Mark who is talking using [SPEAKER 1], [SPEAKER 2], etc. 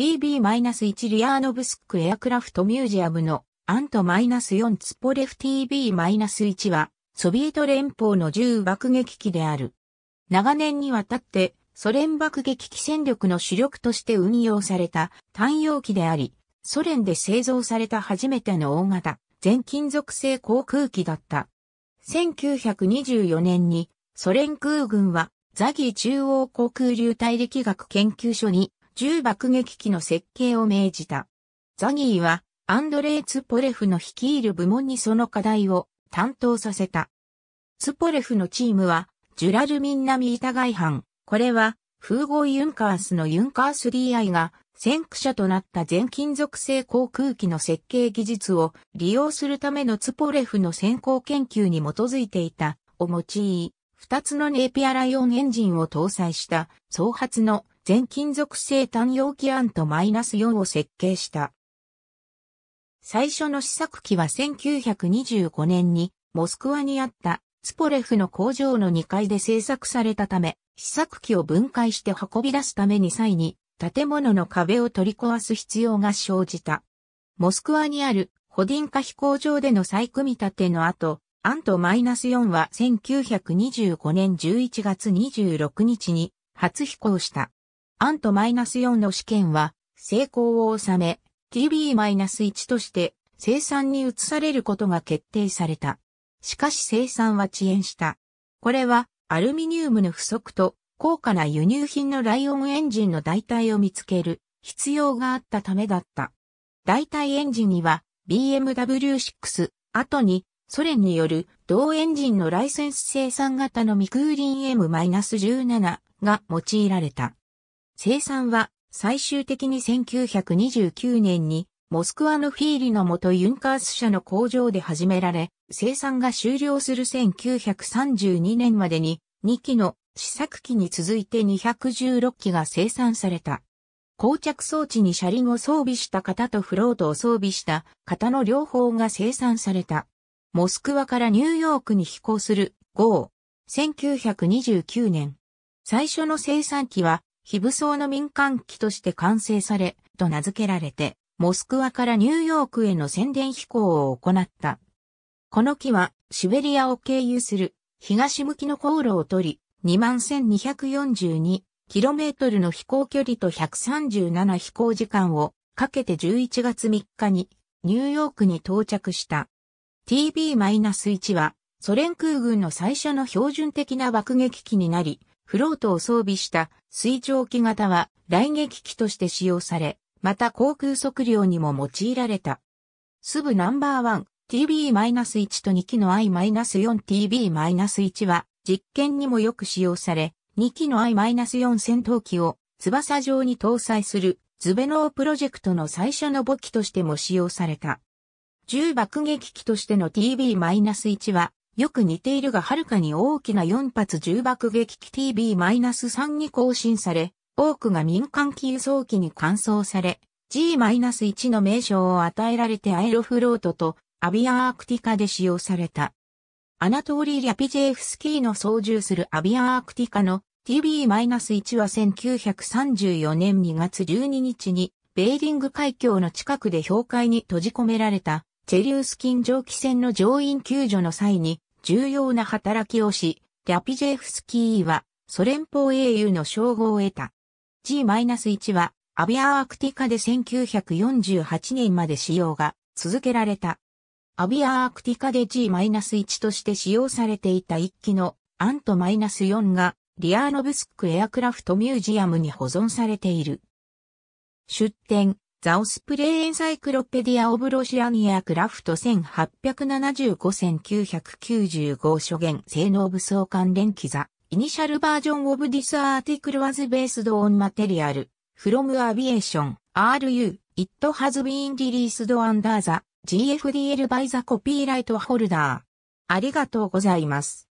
[SPEAKER 1] TB-1 リアーノブスクエアクラフトミュージアムのアント -4 ツポレフ TB-1 はソビエト連邦の重爆撃機である。長年にわたってソ連爆撃機戦力の主力として運用された単用機であり、ソ連で製造された初めての大型全金属製航空機だった。1924年にソ連空軍はザギー中央航空流体力学研究所に銃爆撃機の設計を命じた。ザギーはアンドレイ・ツポレフの率いる部門にその課題を担当させた。ツポレフのチームはジュラルミン並み板外班。これは風イ・ユンカースのユンカース d i が先駆者となった全金属製航空機の設計技術を利用するためのツポレフの先行研究に基づいていたを用い、二つのネイピアライオンエンジンを搭載した創発の全金属製単容器アント -4 を設計した。最初の試作機は1925年にモスクワにあったツポレフの工場の2階で製作されたため、試作機を分解して運び出すために際に建物の壁を取り壊す必要が生じた。モスクワにあるホディンカ飛行場での再組み立ての後、アント -4 は1925年11月26日に初飛行した。アント -4 の試験は成功を収め、TB-1 として生産に移されることが決定された。しかし生産は遅延した。これはアルミニウムの不足と高価な輸入品のライオンエンジンの代替を見つける必要があったためだった。代替エンジンには BMW6 後にソ連による同エンジンのライセンス生産型のミクーリン M-17 が用いられた。生産は最終的に1929年にモスクワのフィーリの元ユンカース社の工場で始められ、生産が終了する1932年までに2機の試作機に続いて216機が生産された。膠着装置に車輪を装備した型とフロートを装備した型の両方が生産された。モスクワからニューヨークに飛行する GO。1929年。最初の生産機は非武装の民間機として完成され、と名付けられて、モスクワからニューヨークへの宣伝飛行を行った。この機は、シベリアを経由する、東向きの航路を取り、21,242km の飛行距離と137飛行時間をかけて11月3日にニューヨークに到着した。TB-1 はソ連空軍の最初の標準的な爆撃機になり、フロートを装備した水蒸気型は雷撃機として使用され、また航空測量にも用いられた。スブナンバーワン TB-1 と2機の I-4TB-1 は実験にもよく使用され、2機の I-4 戦闘機を翼上に搭載するズベノープロジェクトの最初の母機としても使用された。重爆撃機としての TB-1 はよく似ているがはるかに大きな4発重爆撃機 TB-3 に更新され、多くが民間機輸送機に換装され、G-1 の名称を与えられてアエロフロートとアビアアークティカで使用された。アナトーリー・リャピジェフスキーの操縦するアビアアークティカの TB-1 は1934年2月12日にベーリング海峡の近くで氷海に閉じ込められたチェリウスキン蒸気船の乗員救助の際に重要な働きをし、ラピジェフスキーはソ連邦英雄の称号を得た。G-1 はアビアアークティカで1948年まで使用が続けられた。アビアアークティカで G-1 として使用されていた1機のアント -4 がリアーノブスクエアクラフトミュージアムに保存されている。出展、ザオスプレイエンサイクロペディア・オブ・ロシアニア・クラフト1875-1995初言性能武装関連機座。イニシャルバージョン・オブ・ディス・アーティクル・ワズ・ベースド・オン・マテリアル。フロム・アビエーション・ RU, it has been リリース・ド・アンダーザ。GFDL バイ・ザ・コピーライト・ホルダー。ありがとうございます。